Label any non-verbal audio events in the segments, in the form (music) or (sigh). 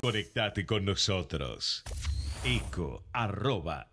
Conectate con nosotros. Eco arroba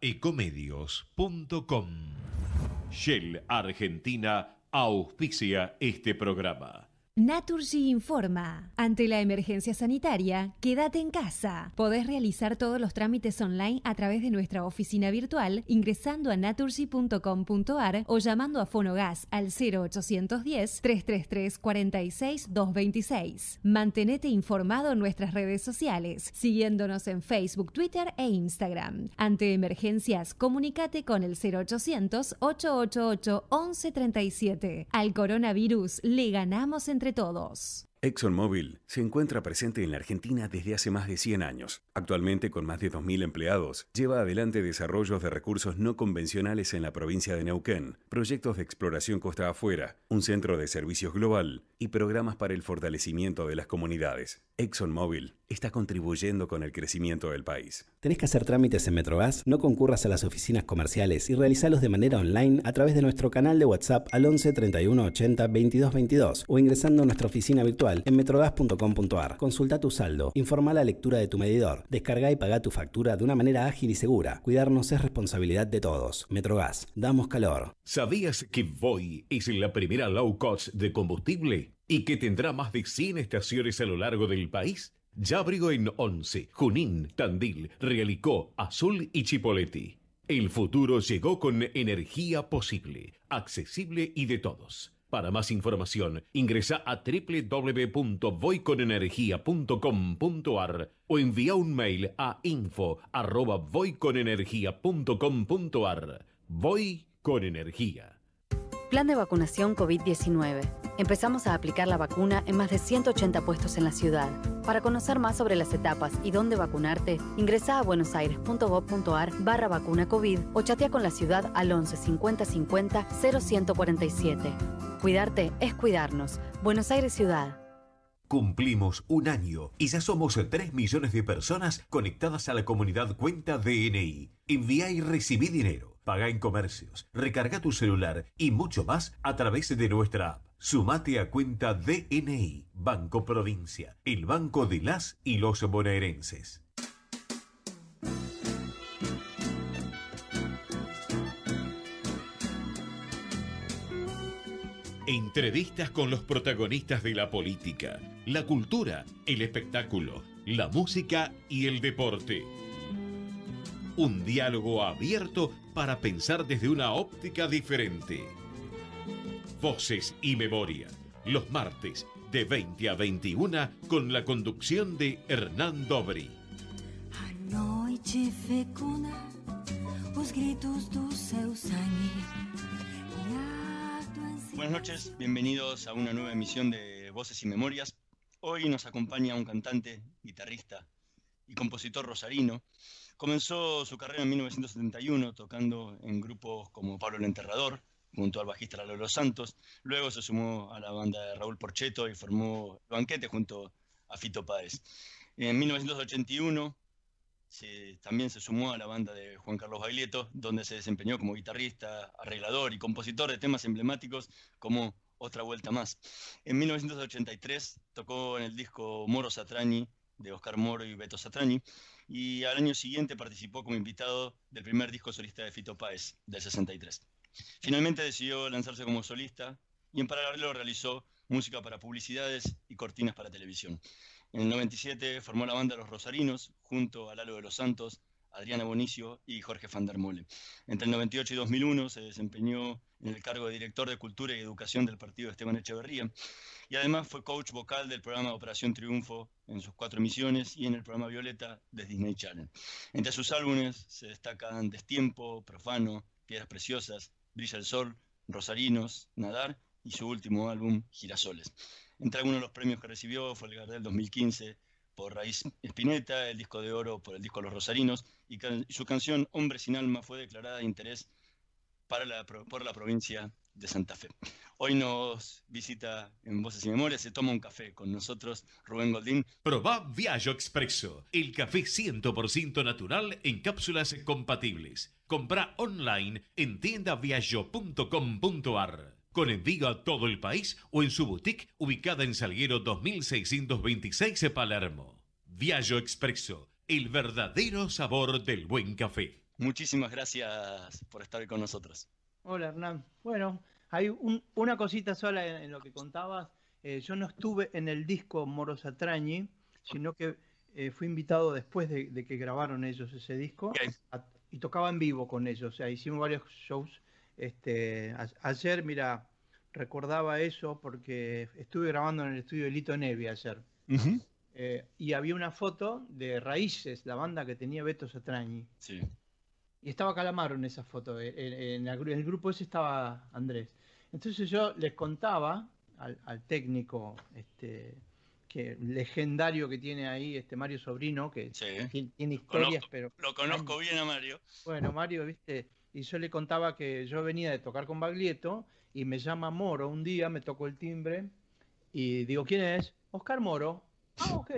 Shell Argentina auspicia este programa. Naturgy informa. Ante la emergencia sanitaria, quédate en casa. Podés realizar todos los trámites online a través de nuestra oficina virtual ingresando a naturgy.com.ar o llamando a Fonogas al 0810-333-46226. Mantenete informado en nuestras redes sociales, siguiéndonos en Facebook, Twitter e Instagram. Ante emergencias, comunícate con el 0800-888-1137. Al coronavirus le ganamos entre todos. ExxonMobil se encuentra presente en la Argentina desde hace más de 100 años. Actualmente, con más de 2.000 empleados, lleva adelante desarrollos de recursos no convencionales en la provincia de Neuquén, proyectos de exploración costa afuera, un centro de servicios global y programas para el fortalecimiento de las comunidades. ExxonMobil está contribuyendo con el crecimiento del país. ¿Tenés que hacer trámites en Metrogas? No concurras a las oficinas comerciales y realizalos de manera online a través de nuestro canal de WhatsApp al 11 31 80 22 22 o ingresando a nuestra oficina virtual en metrogas.com.ar. Consulta tu saldo, informa la lectura de tu medidor, descarga y paga tu factura de una manera ágil y segura. Cuidarnos es responsabilidad de todos. Metrogas, damos calor. ¿Sabías que VOY es la primera low cost de combustible? y que tendrá más de 100 estaciones a lo largo del país, ya abrigo en Once, Junín, Tandil, Realicó, Azul y Chipoleti. El futuro llegó con energía posible, accesible y de todos. Para más información, ingresa a www.voyconenergia.com.ar o envía un mail a info.voyconenergia.com.ar. Voy con energía. Plan de vacunación COVID-19. Empezamos a aplicar la vacuna en más de 180 puestos en la ciudad. Para conocer más sobre las etapas y dónde vacunarte, ingresa a buenosaires.gov.ar barra vacuna COVID o chatea con la ciudad al 11 50 50 0147. Cuidarte es cuidarnos. Buenos Aires Ciudad. Cumplimos un año y ya somos 3 millones de personas conectadas a la comunidad cuenta DNI. Envía y recibí dinero paga en comercios, recarga tu celular y mucho más a través de nuestra app. Sumate a cuenta DNI, Banco Provincia, el banco de las y los bonaerenses. Entrevistas con los protagonistas de la política, la cultura, el espectáculo, la música y el deporte un diálogo abierto para pensar desde una óptica diferente. Voces y Memoria, los martes de 20 a 21 con la conducción de Hernán Dobri. Buenas noches, bienvenidos a una nueva emisión de Voces y Memorias. Hoy nos acompaña un cantante, guitarrista y compositor rosarino Comenzó su carrera en 1971 tocando en grupos como Pablo el Enterrador, junto al bajista Lalo Santos. Luego se sumó a la banda de Raúl Porcheto y formó Banquete junto a Fito Páez. En 1981 también se sumó a la banda de Juan Carlos Baglietto, donde se desempeñó como guitarrista, arreglador y compositor de temas emblemáticos como Otra Vuelta Más. En 1983 tocó en el disco Moro Satrani de Oscar Moro y Beto Satrani, y al año siguiente participó como invitado del primer disco solista de Fito Páez, del 63. Finalmente decidió lanzarse como solista y en paralelo realizó música para publicidades y cortinas para televisión. En el 97 formó la banda Los Rosarinos junto a Lalo de los Santos, Adriana Bonicio y Jorge van der Mole. Entre el 98 y 2001 se desempeñó en el cargo de director de Cultura y Educación del partido Esteban Echeverría y además fue coach vocal del programa Operación Triunfo en sus cuatro misiones y en el programa Violeta de Disney Channel. Entre sus álbumes se destacan Destiempo, Profano, Piedras Preciosas, Brilla el Sol, Rosarinos, Nadar y su último álbum Girasoles. Entre algunos de los premios que recibió fue el Gardel 2015 por Raíz Espineta, el disco de oro por el disco Los Rosarinos, y su canción Hombre sin alma fue declarada de interés para por la provincia de Santa Fe. Hoy nos visita en Voces y Memorias, se toma un café con nosotros Rubén Goldín. Proba Viajo Expreso, el café 100% natural en cápsulas compatibles. Compra online en tiendaviajo.com.ar con envío a todo el país o en su boutique ubicada en Salguero 2626 Palermo. Viajo Expreso, el verdadero sabor del buen café. Muchísimas gracias por estar con nosotros. Hola Hernán. Bueno, hay una cosita sola en, lo que contabas. Eh, yo no estuve en el disco Moros Atrañi, sino que eh, fui invitado después de, que grabaron ellos ese disco y tocaba en vivo con ellos. O sea, hicimos varios shows este, ayer, mira, recordaba eso porque estuve grabando en el estudio de Lito Nevi ayer. Eh, y había una foto de Raíces, la banda que tenía Beto Satrañi. Y estaba Calamaro en esa foto. Eh, en, el grupo ese estaba Andrés. Entonces yo les contaba al, técnico este, que legendario que tiene ahí este Mario Sobrino, que tiene, historias, pero. Lo conozco bien a Mario. Bueno, Mario, viste, y yo le contaba que yo venía de tocar con Baglietto y me llama Moro un día, me tocó el timbre y digo, ¿quién es? Oscar Moro. Ah, ok.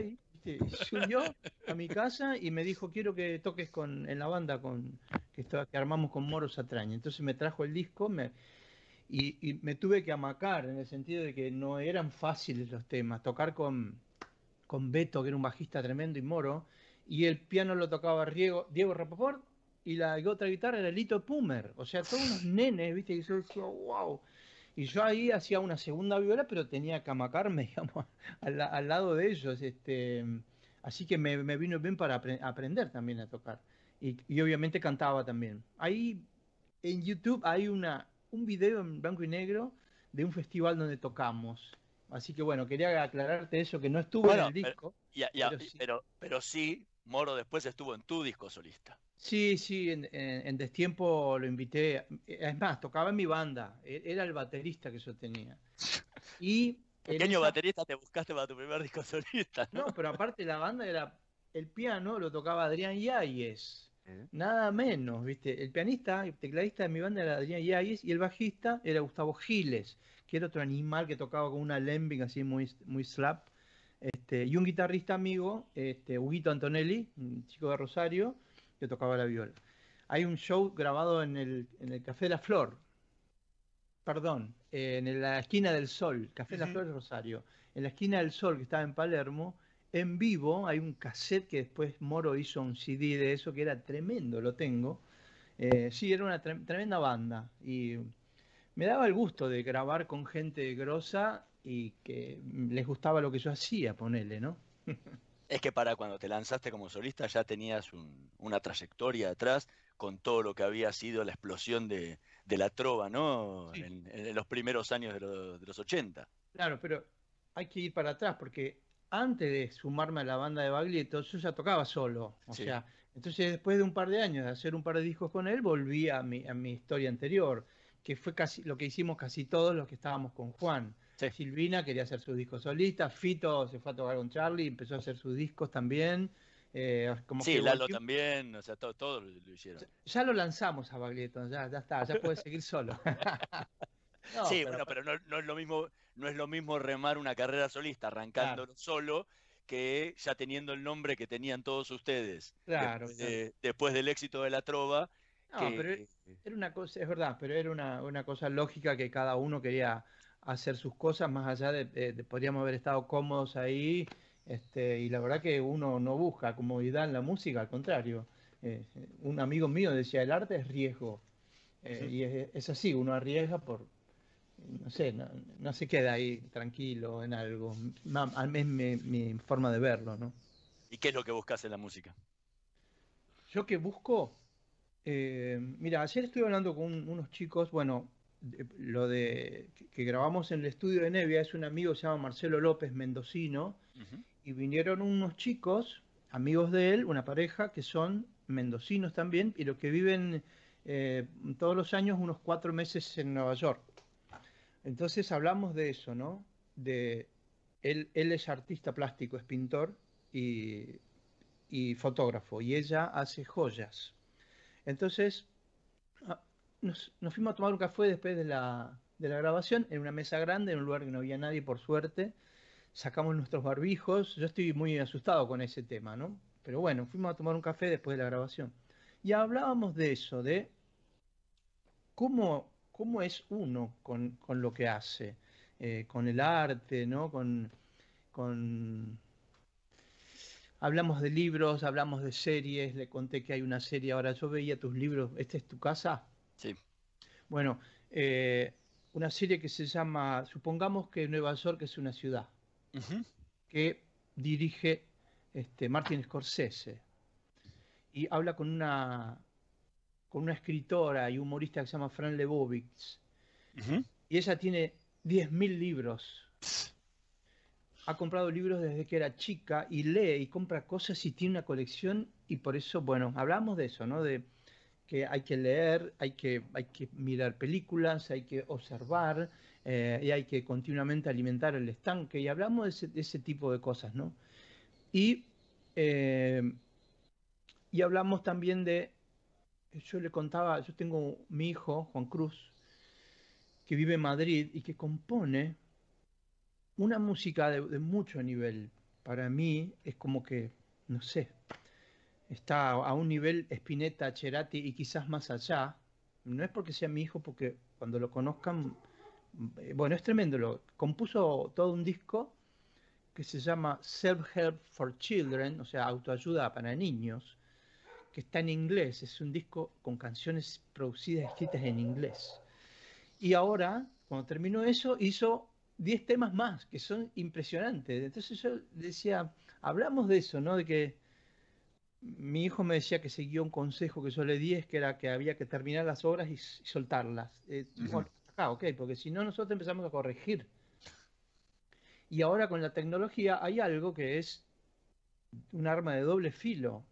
Subió a mi casa y me dijo, quiero que toques con, en la banda con, que, que armamos con Moro Satraña. Entonces me trajo el disco y, me tuve que amacar en el sentido de que no eran fáciles los temas. Tocar con, con Beto, que era un bajista tremendo, y Moro, y el piano lo tocaba Diego, Diego Rapoport y la otra guitarra era Lito Pumer. O sea, todos unos (laughs) nenes, ¿viste? Y yo decía, wow. Y yo ahí hacía una segunda viola, pero tenía que amacarme, (laughs) digamos, al, lado de ellos. Este, así que me, vino bien para aprender también a tocar. Y, obviamente cantaba también. Ahí en YouTube hay una, un video en blanco y negro de un festival donde tocamos. Así que bueno, quería aclararte eso, que no estuvo en el disco. pero sí, Moro después estuvo en tu disco solista. Sí, sí, en, destiempo lo invité. Es más, tocaba en mi banda. E, era el baterista que yo tenía. Y (laughs) Pequeño baterista te buscaste para tu primer disco (laughs) solista. ¿no? pero aparte la banda era. El piano lo tocaba Adrián Yáñez. Nada menos, ¿viste? El pianista, el tecladista de mi banda era Adrián Yáñez y el bajista era Gustavo Giles, que era otro animal que tocaba con una lembing así muy, muy slap. Este, y un guitarrista amigo, este, Huguito Antonelli, un chico de Rosario yo tocaba la viola. Hay un show grabado en el, Café de la Flor, perdón, en la esquina del Sol, Café de la Flor de Rosario, en la esquina del Sol que estaba en Palermo, en vivo, hay un cassette que después Moro hizo un CD de eso que era tremendo, lo tengo. Eh, sí, era una tremenda banda y me daba el gusto de grabar con gente grosa y que les gustaba lo que yo hacía, ponele, ¿no? (laughs) Es que para cuando te lanzaste como solista ya tenías una trayectoria atrás con todo lo que había sido la explosión de, la trova, ¿no? En, los primeros años de, los 80. Claro, pero hay que ir para atrás porque antes de sumarme a la banda de Baglietto yo ya tocaba solo. O sea, entonces después de un par de años de hacer un par de discos con él, volví a mi, a mi historia anterior, que fue casi lo que hicimos casi todos los que estábamos con Juan. Silvina quería hacer sus discos solista, Fito se fue a tocar con Charlie, empezó a hacer sus discos también. Eh, sí, Lalo también, o sea, lo hicieron. Ya, lo lanzamos a Baglietto. ya, está, ya puede seguir solo. (laughs) (laughs) sí, pero, bueno, pero no, es lo mismo, no es lo mismo remar una carrera solista arrancándolo solo que ya teniendo el nombre que tenían todos ustedes. Claro. Después, del éxito de La Trova. No, pero e-, era una cosa, es verdad, pero era una cosa lógica que cada uno quería hacer sus cosas, más allá de, eh, podríamos haber estado cómodos ahí, este, y la verdad que uno no busca comodidad en la música, al contrario. Eh, un amigo mío decía, el arte es riesgo, eh, y es, así, uno arriesga por, no sé, no, se queda ahí tranquilo en algo, ...al menos mi, forma de verlo, ¿no? ¿Y qué es lo que buscas en la música? Yo que busco, mira, ayer estuve hablando con unos chicos, bueno, lo de que grabamos en el estudio de Nevia es un amigo se llama Marcelo López Mendocino y vinieron unos chicos amigos de él una pareja que son mendocinos también y los que viven eh, todos los años unos cuatro meses en Nueva York entonces hablamos de eso no de él, él es artista plástico es pintor y, y fotógrafo y ella hace joyas entonces nos, fuimos a tomar un café después de la, de la grabación, en una mesa grande, en un lugar que no había nadie, por suerte. Sacamos nuestros barbijos. Yo estoy muy asustado con ese tema, ¿no? Pero bueno, fuimos a tomar un café después de la grabación. Y hablábamos de eso, de cómo, cómo es uno con, lo que hace, eh, con el arte, ¿no? Con, con... Hablamos de libros, hablamos de series, le conté que hay una serie, ahora yo veía tus libros, ¿esta es tu casa? Sí. Bueno, eh, una serie que se llama, supongamos que Nueva York es una ciudad, que dirige este, Martin Scorsese y habla con una, con una escritora y humorista que se llama Fran Lebowitz. Y ella tiene 10.000 libros. Ha comprado libros desde que era chica y lee y compra cosas y tiene una colección y por eso, bueno, hablamos de eso, ¿no? De, que hay que leer, hay que, hay que mirar películas, hay que observar eh, y hay que continuamente alimentar el estanque. Y hablamos de ese, tipo de cosas, ¿no? Y, eh, y hablamos también de, yo le contaba, yo tengo mi hijo, Juan Cruz, que vive en Madrid y que compone una música de, de mucho nivel. Para mí es como que, no sé, está a un nivel Spinetta, Cherati y quizás más allá. No es porque sea mi hijo, porque cuando lo conozcan, eh, bueno, es tremendo. Lo, compuso todo un disco que se llama Self-Help for Children, o sea, autoayuda para niños, que está en inglés. Es un disco con canciones producidas, escritas en inglés. Y ahora, cuando terminó eso, hizo 10 temas más que son impresionantes. Entonces yo decía, hablamos de eso, ¿no? De que mi hijo me decía que seguía un consejo que yo le di, es que era que había que terminar las obras y, soltarlas. Eh, ok, porque si no nosotros empezamos a corregir. Y ahora con la tecnología hay algo que es un arma de doble filo.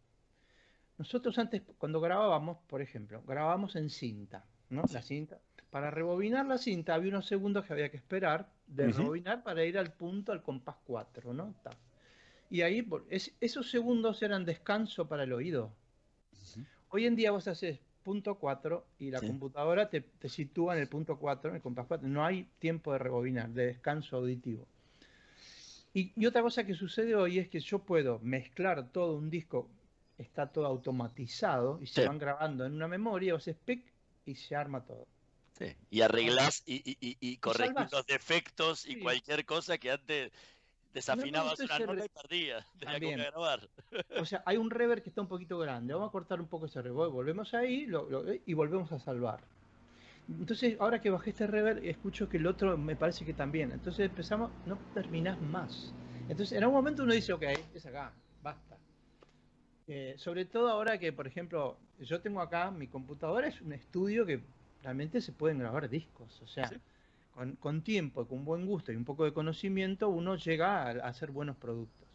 Nosotros antes, cuando grabábamos, por ejemplo, grabábamos en cinta, ¿no? La cinta. Para rebobinar la cinta había unos segundos que había que esperar de rebobinar para ir al punto, al compás 4, ¿no? Y ahí esos segundos eran descanso para el oído. Hoy en día vos haces punto 4 y la computadora te, sitúa en el punto 4, en el compás 4. No hay tiempo de rebobinar, de descanso auditivo. Y, otra cosa que sucede hoy es que yo puedo mezclar todo un disco, está todo automatizado y se van grabando en una memoria, o haces pic y se arma todo. Sí. Y arreglás y, y, y, corregís los defectos y cualquier cosa que antes Desafinabas no, una nota y Tenía que grabar. O sea, hay un reverb que está un poquito grande. Vamos a cortar un poco ese reverb. Volvemos ahí lo, y volvemos a salvar. Entonces, ahora que bajé este rever, escucho que el otro me parece que también. Entonces empezamos, no terminás más. Entonces, en algún momento uno dice, ok, es acá, basta. Eh, sobre todo ahora que, por ejemplo, yo tengo acá, mi computadora es un estudio que realmente se pueden grabar discos. O sea, con, tiempo, con buen gusto y un poco de conocimiento, uno llega a, hacer buenos productos.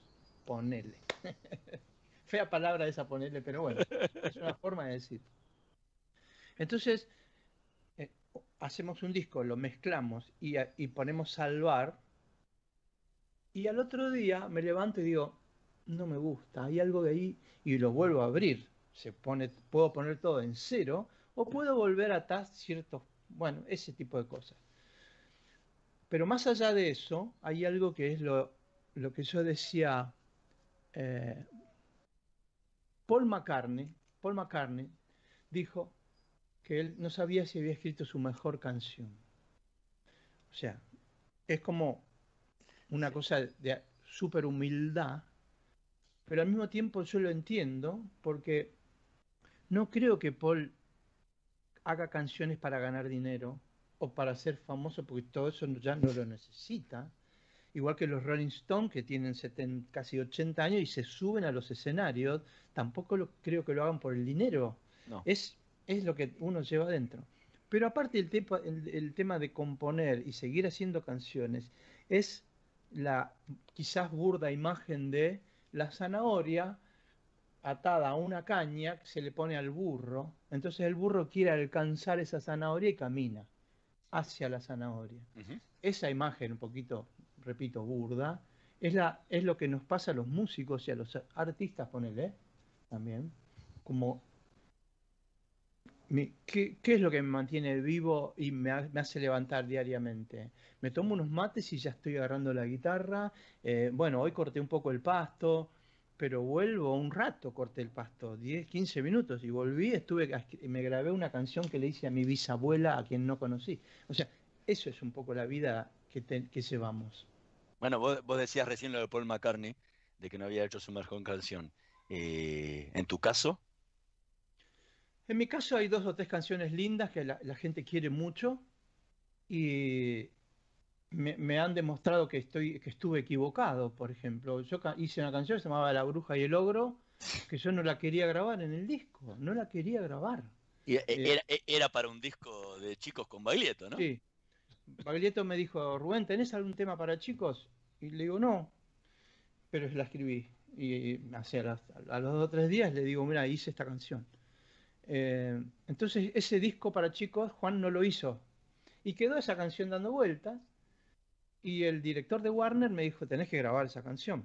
Ponele. (laughs) Fea palabra esa ponerle, pero bueno, es una forma de decir. Entonces, eh, hacemos un disco, lo mezclamos y, ponemos salvar. Y al otro día me levanto y digo, no me gusta, hay algo de ahí y lo vuelvo a abrir. Se pone, puedo poner todo en cero o puedo volver a atrás ciertos, bueno, ese tipo de cosas. Pero más allá de eso, hay algo que es lo, que yo decía. Eh, Paul McCartney, Paul McCartney dijo que él no sabía si había escrito su mejor canción. O sea, es como una cosa de súper humildad, pero al mismo tiempo yo lo entiendo porque no creo que Paul haga canciones para ganar dinero o para ser famoso, porque todo eso ya no lo necesita. Igual que los Rolling Stones, que tienen casi 80 años y se suben a los escenarios, tampoco creo que lo hagan por el dinero. Es, es lo que uno lleva adentro. Pero aparte el, el, el, tema de componer y seguir haciendo canciones es la quizás burda imagen de la zanahoria atada a una caña que se le pone al burro. Entonces el burro quiere alcanzar esa zanahoria y camina hacia la zanahoria. Esa imagen un poquito, repito, burda, es, la, es lo que nos pasa a los músicos y a los artistas, ponele, también, como ¿Qué, ¿qué, es lo que me mantiene vivo y me, hace levantar diariamente? Me tomo unos mates y ya estoy agarrando la guitarra. Eh, bueno, hoy corté un poco el pasto, pero vuelvo un rato, corté el pasto, 10, 15 minutos, y volví, estuve, me grabé una canción que le hice a mi bisabuela, a quien no conocí. O sea, eso es un poco la vida que, llevamos. Bueno, vos, decías recién lo de Paul McCartney, de que no había hecho su mejor canción. Eh, ¿En tu caso? En mi caso hay dos o tres canciones lindas que la, la gente quiere mucho, y me, han demostrado que, estoy, que estuve equivocado, por ejemplo. Yo hice una canción que se llamaba La Bruja y el Ogro, que yo no la quería grabar en el disco, no la quería grabar. Y eh, eh, eh, era, para un disco de chicos con Baglietto, ¿no? Sí. Baglietto me dijo, Rubén, ¿tenés algún tema para chicos? Y le digo, no, pero la escribí. Y, a los dos o tres días le digo, mira, hice esta canción. entonces ese disco para chicos Juan no lo hizo. Y quedó esa canción dando vueltas y el director de Warner me dijo, tenés que grabar esa canción.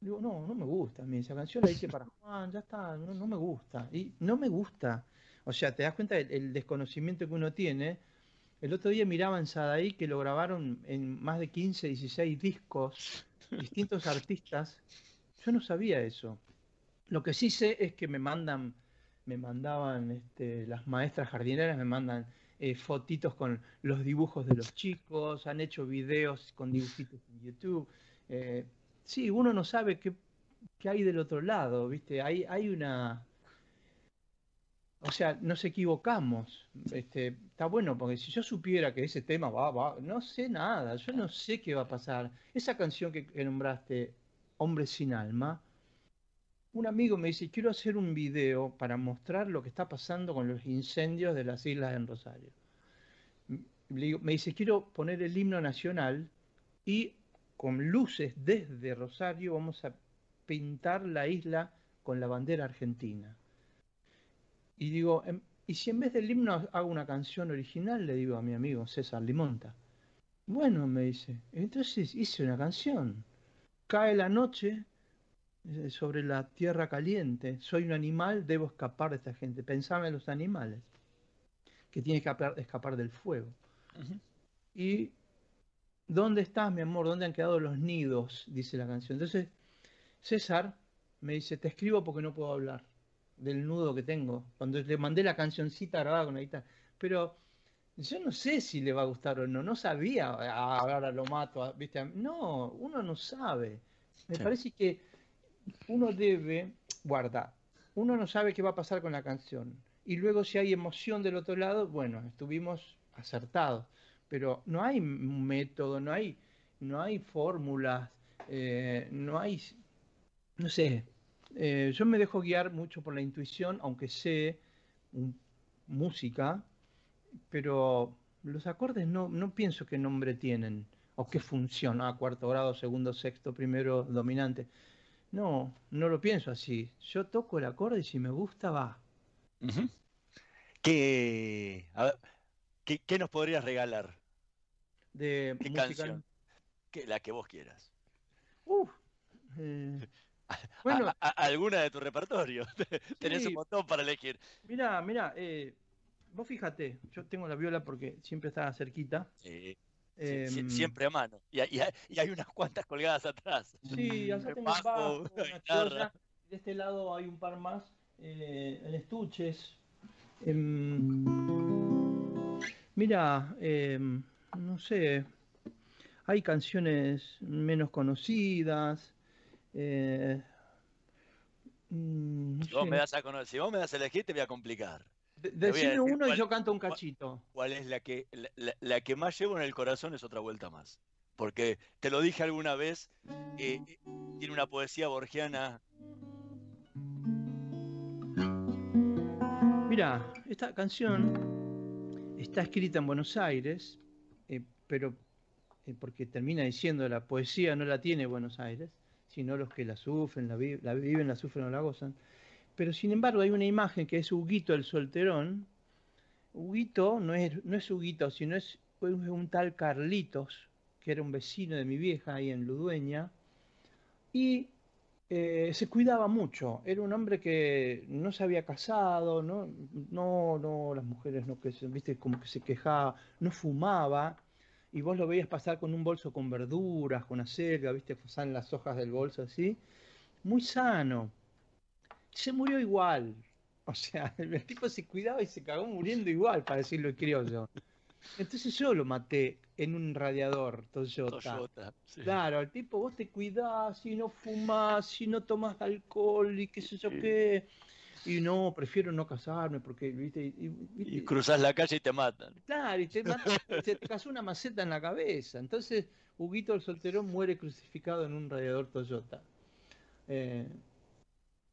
Digo, no, no me gusta. mí, esa canción la hice para (laughs) Juan, ya está, no, me gusta. Y no me gusta. O sea, te das cuenta del desconocimiento que uno tiene. El otro día miraba en Sadaí que lo grabaron en más de 15, 16 discos, distintos artistas. Yo no sabía eso. Lo que sí sé es que me mandan, me mandaban este, las maestras jardineras, me mandan eh, fotitos con los dibujos de los chicos, han hecho videos con dibujitos en YouTube. Eh, sí, uno no sabe qué, hay del otro lado, ¿viste? Hay, hay una... O sea, nos equivocamos. Este, está bueno, porque si yo supiera que ese tema va, va, no sé nada, yo no sé qué va a pasar. Esa canción que nombraste, Hombre sin alma, un amigo me dice, quiero hacer un video para mostrar lo que está pasando con los incendios de las islas en Rosario. Mm, me dice, quiero poner el himno nacional y con luces desde Rosario vamos a pintar la isla con la bandera argentina. Y digo, em, ¿y si en vez del himno hago una canción original? Le digo a mi amigo César Limonta. Bueno, me dice, entonces hice una canción. Cae la noche, eh, sobre la tierra caliente. Soy un animal, debo escapar de esta gente. pensame en los animales, que tienen que escapar del fuego. Y, ¿dónde estás, mi amor? ¿Dónde han quedado los nidos? Dice la canción. Entonces, César me dice, te escribo porque no puedo hablar del nudo que tengo. Cuando le mandé la cancioncita grabada con la guitarra. Pero yo no sé si le va a gustar o no. No sabía, ah, ahora lo mato. ¿viste? No, uno no sabe. Me parece que uno debe, guardar uno no sabe qué va a pasar con la canción. Y luego si hay emoción del otro lado, bueno, estuvimos acertados. Pero no hay método, no hay, no hay fórmulas, eh, no hay, no sé. Eh, yo me dejo guiar mucho por la intuición, aunque sé música, pero los acordes no, no pienso qué nombre tienen o qué función, a cuarto grado, segundo, sexto, primero, dominante. No, no lo pienso así. Yo toco el acorde y si me gusta, va. ¿Qué, nos podrías regalar? De ¿Qué canción? Que, la que vos quieras. Uf, eh, (laughs) bueno, alguna de tu repertorio. (laughs) Tenés un montón para elegir. Mira, mira, eh, vos fíjate, yo tengo la viola porque siempre está cerquita. Sí. Em, siempre a mano. Y, hay unas cuantas colgadas atrás. Sí, mm. De este lado hay un par más eh, en estuches. Em, mira, em, no sé, hay canciones menos conocidas. Eh, mm, me das a conocer, si vos me das a elegir, te voy a complicar. Decime uno y yo canto un cachito. ¿Cuál es la que, la, que más llevo en el corazón es otra vuelta más? Porque te lo dije alguna vez, eh, eh, tiene una poesía borgiana. Mira, esta canción está escrita en Buenos Aires, eh, pero porque termina diciendo la poesía no la tiene Buenos Aires, sino los que la sufren, la, la viven, la sufren o la gozan pero sin embargo hay una imagen que es Huguito el solterón. Huguito no es, no es Huguito, sino es, pues, un tal Carlitos, que era un vecino de mi vieja ahí en Ludueña, y eh, se cuidaba mucho. Era un hombre que no se había casado, no, no, no las mujeres no que viste como que se quejaba, no fumaba, y vos lo veías pasar con un bolso con verduras, con acelga, viste, pasaban las hojas del bolso así, muy sano se murió igual. O sea, (laughs) el tipo se cuidaba y se cagó muriendo igual, para decirlo criollo. Entonces yo lo maté en un radiador Toyota. Claro, el tipo, vos te cuidás, si no fumás, si no tomas alcohol y qué sé yo qué. Y no, prefiero no casarme porque, viste. Y, cruzas cruzás la calle y te matan. Claro, y te (laughs) te casó una maceta en la cabeza. Entonces, Huguito el solterón muere crucificado en un radiador Toyota. Eh,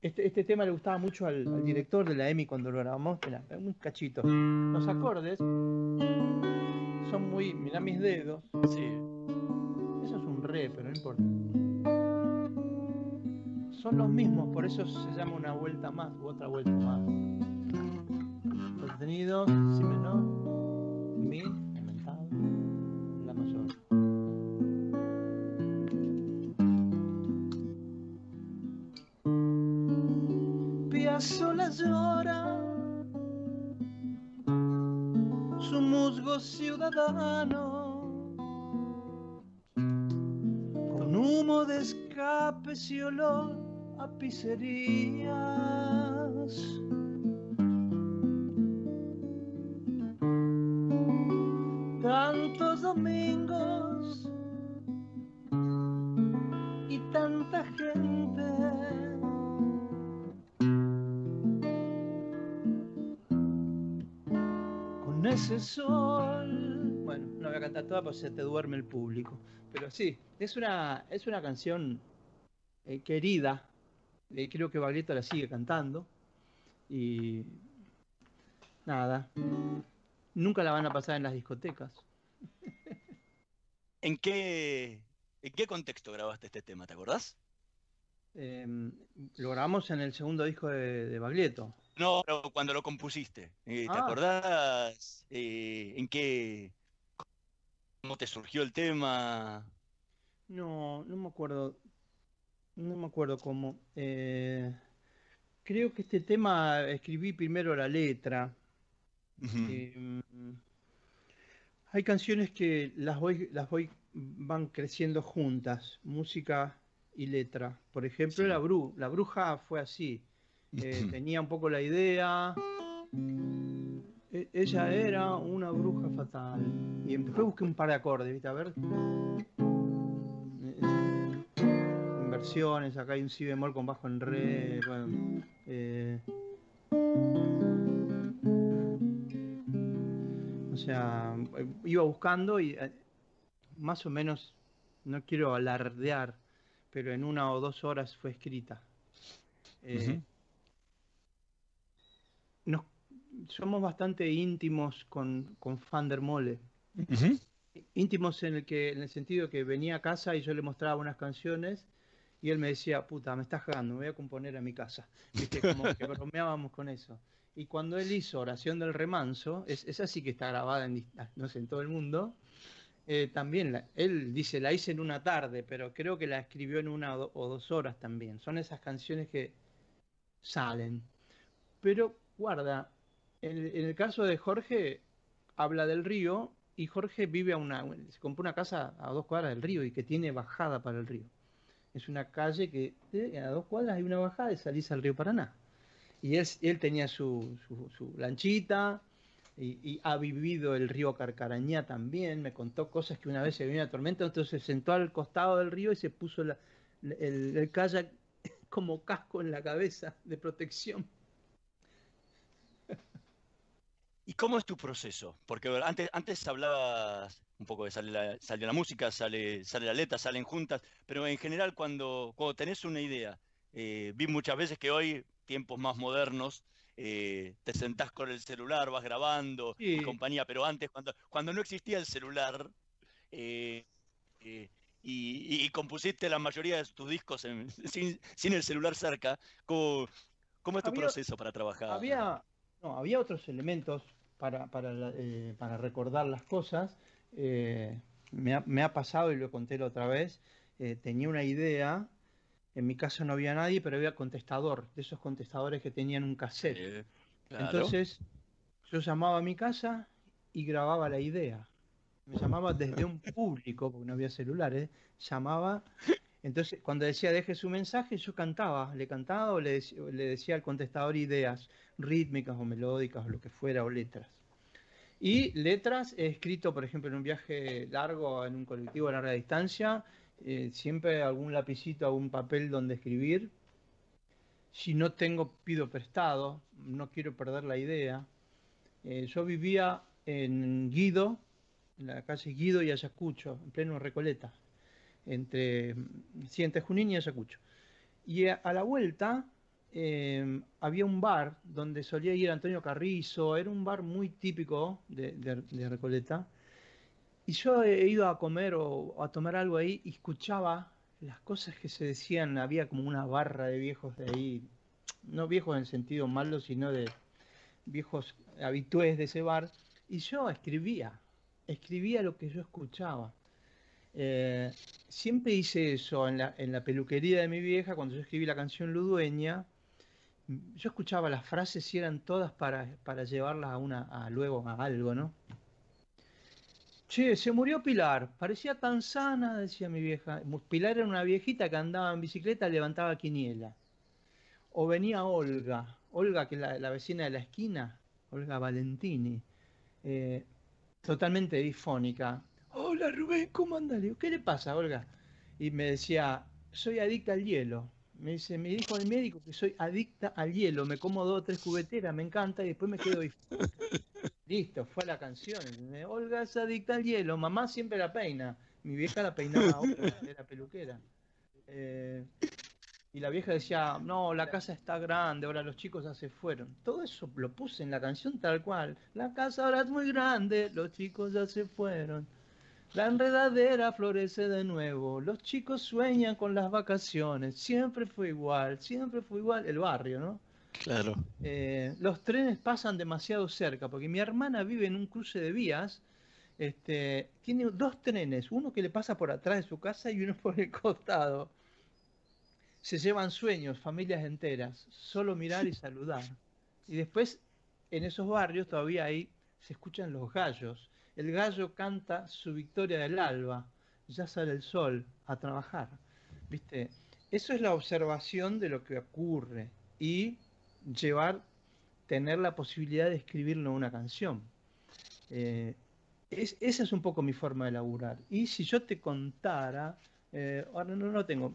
este, este, tema le gustaba mucho al, director de la EMI cuando lo grabamos. Mirá, un cachito. Mm. Los acordes son muy. mira mis dedos. Sí. Eso es un re, pero no importa. Son los mismos, por eso se llama una vuelta más u otra vuelta más. Contenido, si menor, mi. las solas su musgo ciudadano, con humo de escape y olor a pizzerías ese sol. Bueno, no voy a cantar toda porque se te duerme el público. Pero sí, es una, es una canción eh, querida. Eh, creo que Baglietto la sigue cantando. Y nada, nunca la van a pasar en las discotecas. ¿En qué, en qué contexto grabaste este tema? ¿Te acordás? Em, lo grabamos en el segundo disco de, de Baglietto. No, pero cuando lo compusiste. Eh, ¿Te ah. acordás eh, en qué... cómo te surgió el tema? No, no me acuerdo. No me acuerdo cómo. Eh, creo que este tema escribí primero la letra. hay canciones que las voy, las voy van creciendo juntas, música y letra. Por ejemplo, la bruja fue así. Eh, (laughs) tenía un poco la idea. E-, ella era una bruja fatal. Y después busqué un par de acordes, ¿viste? A ver. Inversiones, acá hay un si bemol con bajo en re. Eh. O sea, iba buscando y eh, más o menos, no quiero alardear, pero en una o dos horas fue escrita nos, somos bastante íntimos con, con der Mole Íntimos en el, que, en el sentido que venía a casa y yo le mostraba unas canciones y él me decía, puta, me estás jugando, me voy a componer a mi casa. Viste, como que (laughs) bromeábamos con eso. Y cuando él hizo Oración del Remanso, es, esa sí que está grabada en, no sé, en todo el mundo, eh, también él dice, la hice en una tarde, pero creo que la escribió en una o, o dos horas también. Son esas canciones que salen. Pero guarda, en el, caso de Jorge, habla del río y Jorge vive a una, se compró una casa a dos cuadras del río y que tiene bajada para el río. Es una calle que eh, a dos cuadras hay una bajada y salís al río Paraná. Y él, él tenía su, su, lanchita y, ha vivido el río Carcarañá también. Me contó cosas que una vez se vino una tormenta, entonces se sentó al costado del río y se puso el, el kayak (laughs) como casco en la cabeza de protección ¿Y cómo es tu proceso? Porque antes, antes hablabas un poco de sale la, la música, sale, sale la letra, salen juntas, pero en general cuando, cuando tenés una idea, eh, vi muchas veces que hoy, tiempos más modernos, eh, te sentás con el celular, vas grabando y compañía, pero antes cuando, cuando no existía el celular eh, y, compusiste la mayoría de tus discos (laughs) sin, el celular cerca, ¿cómo, es tu proceso para trabajar? Había, no, había otros elementos eh, para, recordar las cosas. Eh, me, ha, pasado y lo conté la otra vez. Eh, tenía una idea, en mi casa no había nadie, pero había contestador, de esos contestadores que tenían un cassette. Entonces yo llamaba a mi casa y grababa la idea. Me llamaba desde un público, porque no había celulares, llamaba entonces, cuando decía deje su mensaje, yo cantaba, le cantaba o le, le decía al contestador ideas rítmicas o melódicas o lo que fuera, o letras. Y mm. letras he escrito, por ejemplo, en un viaje largo, en un colectivo a larga distancia, eh, siempre algún lapicito, algún papel donde escribir. Si no tengo, pido prestado, no quiero perder la idea. Eh, yo vivía en Guido, en la calle Guido y Ayacucho, en pleno Recoleta, entre mm, Siente Junín y Ayacucho. Y a la vuelta Em, había un bar donde solía ir Antonio Carrizo, era un bar muy típico de, Recoleta. Y yo he ido a comer o a tomar algo ahí y escuchaba las cosas que se decían. Había como una barra de viejos de ahí, no viejos en sentido malo, sino de viejos habitués de ese bar. Y yo escribía, escribía lo que yo escuchaba. Eh, siempre hice eso en la, en la peluquería de mi vieja, cuando yo escribí la canción Ludueña, yo escuchaba las frases y eran todas para, llevarlas a una luego a algo, ¿no? Che, se murió Pilar, parecía tan sana, decía mi vieja. Pilar era una viejita que andaba en bicicleta, levantaba quiniela. O venía Olga, Olga que es la, vecina de la esquina, Olga Valentini, eh, totalmente difónica. Hola Rubén, ¿cómo andas? ¿qué le pasa, Olga? Y me decía, soy adicta al hielo. Me dice, me dijo el médico que soy adicta al hielo, me como dos o tres cubeteras, me encanta y después me quedo (laughs) Listo, fue la canción. Olga es adicta al hielo, mamá siempre la peina. Mi vieja la peinaba ahora, (laughs) era peluquera. Eh, y la vieja decía, no, la casa está grande, ahora los chicos ya se fueron. Todo eso lo puse en la canción tal cual. La casa ahora es muy grande, los chicos ya se fueron. La enredadera florece de nuevo, los chicos sueñan con las vacaciones, siempre fue igual, siempre fue igual el barrio, ¿no? Claro. Eh, los trenes pasan demasiado cerca, porque mi hermana vive en un cruce de vías, este, tiene dos trenes, uno que le pasa por atrás de su casa y uno por el costado. Se llevan sueños, familias enteras, solo mirar y saludar. Y después, en esos barrios todavía ahí se escuchan los gallos. El gallo canta su victoria del alba, ya sale el sol a trabajar. ¿Viste? Eso es la observación de lo que ocurre y llevar, tener la posibilidad de escribirlo una canción. Eh, es, esa es un poco mi forma de laburar. Y si yo te contara, eh, ahora no, no tengo,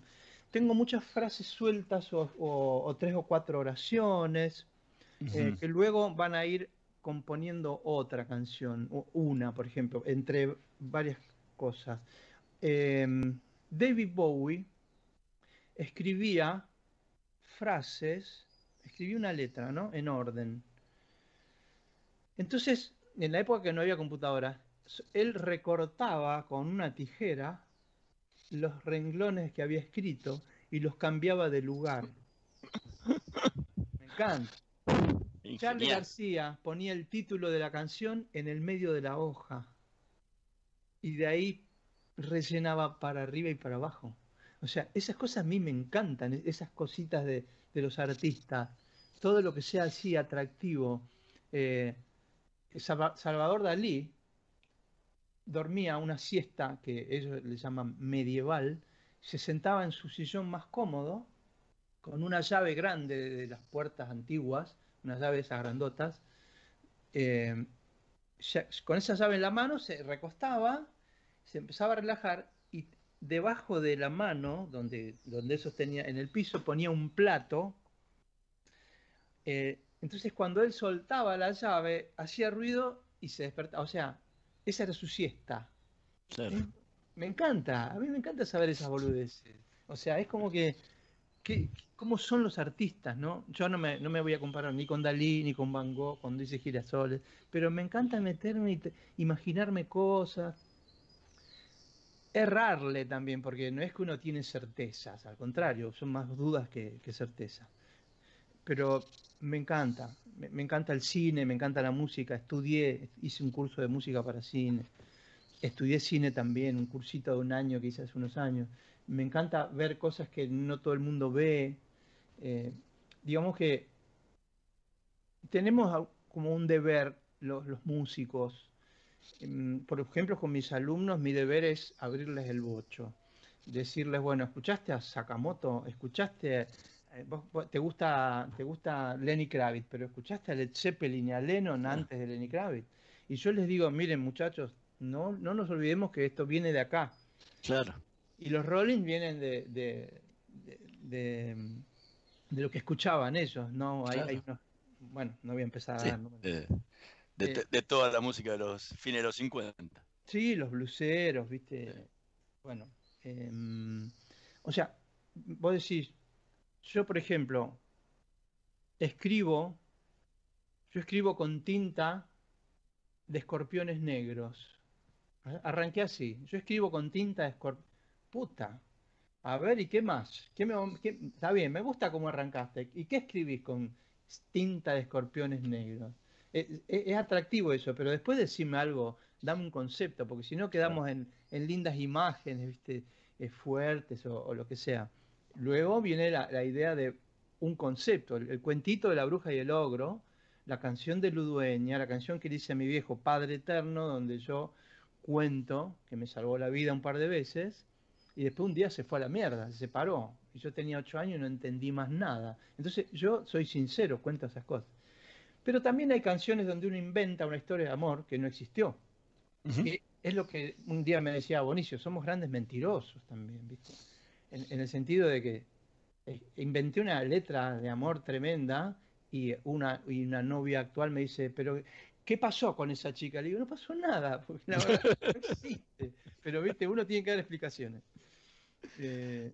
tengo muchas frases sueltas o, tres o cuatro oraciones eh, que luego van a ir componiendo otra canción, una, por ejemplo, entre varias cosas. Em, David Bowie escribía frases, escribía una letra, ¿no? En orden. Entonces, en la época que no había computadora, él recortaba con una tijera los renglones que había escrito y los cambiaba de lugar. (coughs) Me encanta. Charlie García ponía el título de la canción en el medio de la hoja y de ahí rellenaba para arriba y para abajo. O sea, esas cosas a mí me encantan, esas cositas de, los artistas, todo lo que sea así atractivo. Eh, Salvador Dalí dormía una siesta que ellos le llaman medieval, se sentaba en su sillón más cómodo, con una llave grande de las puertas antiguas, unas llaves eh, esas grandotas. con esa llave en la mano se recostaba, se empezaba a relajar y debajo de la mano, donde, donde sostenía, en el piso ponía un plato. Eh, entonces cuando él soltaba la llave, hacía ruido y se despertaba. O sea, esa era su siesta. Me encanta, a mí me encanta saber esas boludeces. O sea, es como que ¿Cómo son los artistas? ¿no? Yo no me, no me voy a comparar ni con Dalí, ni con Van Gogh, cuando dice girasoles, pero me encanta meterme y imaginarme cosas. Errarle también, porque no es que uno tiene certezas, al contrario, son más dudas que, que certezas. Pero me encanta, me encanta el cine, me encanta la música, estudié, hice un curso de música para cine, estudié cine también, un cursito de un año que hice hace unos años me encanta ver cosas que no todo el mundo ve. Eh, digamos que tenemos como un deber los, músicos. Mm, por ejemplo, con mis alumnos mi deber es abrirles el bocho. Decirles, bueno, ¿escuchaste a Sakamoto? ¿Escuchaste eh, te gusta te gusta Lenny Kravitz, pero escuchaste a Led Zeppelin y a Lennon ah. antes de Lenny Kravitz. Y yo les digo, miren muchachos, no, no nos olvidemos que esto viene de acá. Claro. Y los Rollins vienen de, lo que escuchaban ellos, ¿no? bueno, no voy a empezar a eh, de, toda la música de los fines de los 50. Sí, los bluseros, ¿viste? Bueno, em, o sea, vos decís, yo por ejemplo, escribo, yo escribo con tinta de escorpiones negros. Arranqué así, yo escribo con tinta de escorpiones puta. A ver, ¿y qué más? está bien, me gusta cómo arrancaste. ¿Y qué escribís con tinta de escorpiones negros? Es, atractivo eso, pero después decime algo, dame un concepto, porque si no quedamos en, lindas imágenes, eh, fuertes o, lo que sea. Luego viene la, idea de un concepto, el, el, cuentito de la bruja y el ogro, la canción de Ludueña, la canción que dice mi viejo Padre Eterno, donde yo cuento que me salvó la vida un par de veces, y después un día se fue a la mierda, se paró. Y yo tenía ocho años y no entendí más nada. Entonces yo soy sincero, cuento esas cosas. Pero también hay canciones donde uno inventa una historia de amor que no existió. es lo que un día me decía Bonicio, somos grandes mentirosos también, ¿viste? En, el sentido de que eh, inventé una letra de amor tremenda y una, y una novia actual me dice, pero ¿qué pasó con esa chica? Le digo, no pasó nada, porque la verdad no (laughs) existe. Pero viste, uno tiene que dar explicaciones. Eh,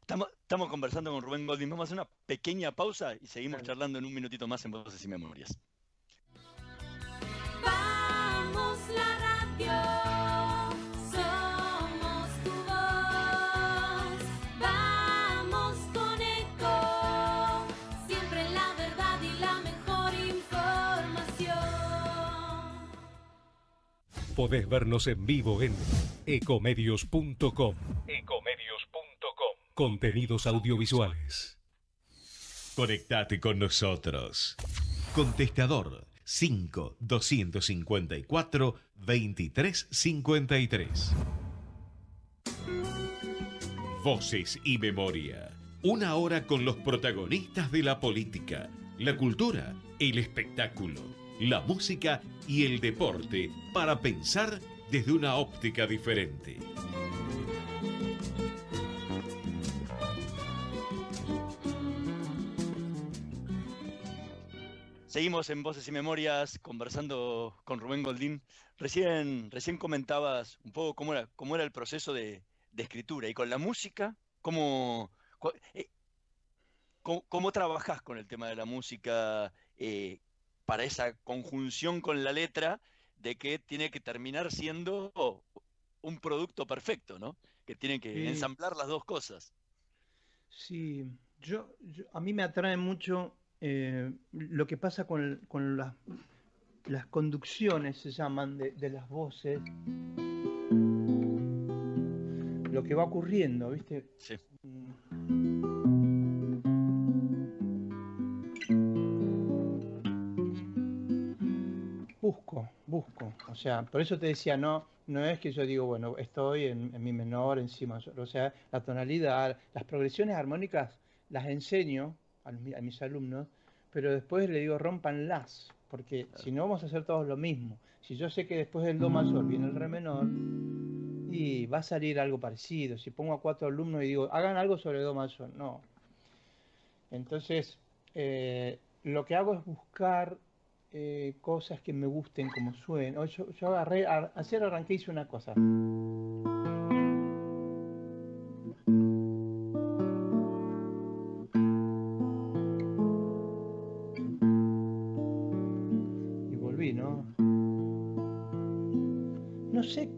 estamos, conversando con Rubén Goldin. Vamos a hacer una pequeña pausa y seguimos charlando en un minutito más en Voces y Memorias. Vamos la radio. Podés vernos en vivo en ecomedios.com. Ecomedios. Contenidos audiovisuales. Conectate con nosotros. Contestador 5 254 2353. Voces y memoria. Una hora con los protagonistas de la política, la cultura, el espectáculo, la música y el deporte para pensar desde una óptica diferente. Seguimos en Voces y Memorias conversando con Rubén Goldín. Recién, recién comentabas un poco cómo era, cómo era el proceso de, escritura y con la música, eh, cómo, cómo, trabajás con el tema de la música eh, para esa conjunción con la letra de que tiene que terminar siendo un producto perfecto, ¿no? Que tiene que ensamblar las dos cosas. Sí, yo, a mí me atrae mucho eh, lo que pasa con, las, conducciones, se llaman, de, las voces, lo que va ocurriendo, ¿viste? Sí. Busco, busco. O sea, por eso te decía, no, no es que yo digo, bueno, estoy en, en mi menor, encima. O sea, la tonalidad, las progresiones armónicas las enseño a, mis, alumnos, pero después le digo rompan las, porque si no vamos a hacer todos lo mismo. Si yo sé que después del do mayor viene el re menor, y va a salir algo parecido. Si pongo a cuatro alumnos y digo, hagan algo sobre do mayor, no. Entonces, eh, lo que hago es buscar eh, cosas que me gusten como suenen. Yo, yo agarré, ayer hice una cosa.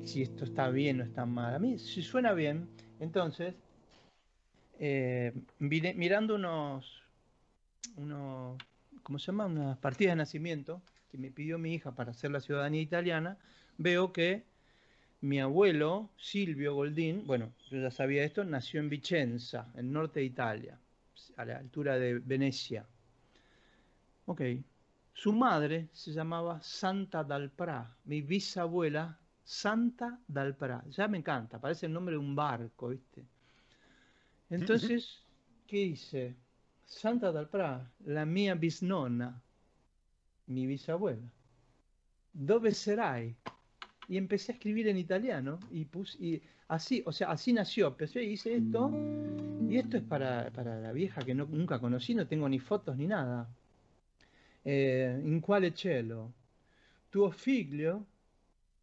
si esto está bien o está mal. A mí, si suena bien, entonces, eh, mirando unos, ¿cómo se llama? Unas partidas de nacimiento que me pidió mi hija para hacer la ciudadanía italiana, veo que mi abuelo, Silvio Goldín, bueno, yo ya sabía esto, nació en Vicenza, en norte de Italia, a la altura de Venecia. Ok. Su madre se llamaba Santa Dalpra, mi bisabuela Santa dal Ya me encanta, parece el nombre de un barco, ¿viste? Entonces, ¿qué hice? Santa dal la mía bisnona, mi bisabuela. ¿Dónde serai? Y empecé a escribir en italiano y puse, así, o sea, así nació. Empecé, hice esto y esto es para, la vieja que nunca conocí, no tengo ni fotos ni nada. Eh, in quale cielo? Tuo figlio